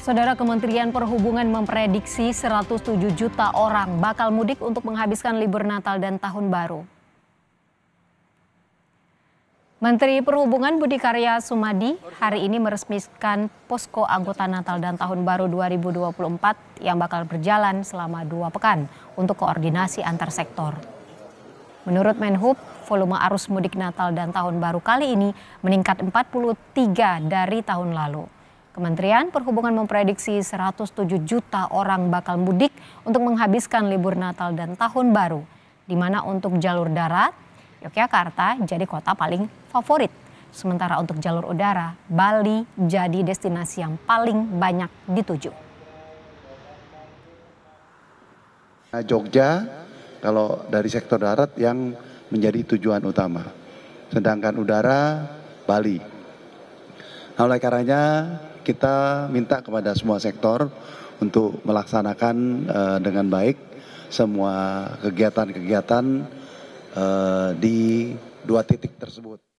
Saudara Kementerian Perhubungan memprediksi 107 juta orang bakal mudik untuk menghabiskan libur Natal dan Tahun Baru. Menteri Perhubungan Budi Karya Sumadi hari ini meresmikan posko anggota Natal dan Tahun Baru 2024 yang bakal berjalan selama dua pekan untuk koordinasi antar sektor. Menurut Menhub, volume arus mudik Natal dan Tahun Baru kali ini meningkat 43 dari tahun lalu. Kementerian Perhubungan memprediksi 107 juta orang bakal mudik untuk menghabiskan libur Natal dan Tahun Baru, di mana untuk jalur darat, Yogyakarta jadi kota paling favorit. Sementara untuk jalur udara, Bali jadi destinasi yang paling banyak dituju. Nah, Jogja kalau dari sektor darat yang menjadi tujuan utama. Sedangkan udara Bali. Nah, oleh karenanya kita minta kepada semua sektor untuk melaksanakan uh, dengan baik semua kegiatan-kegiatan uh, di dua titik tersebut.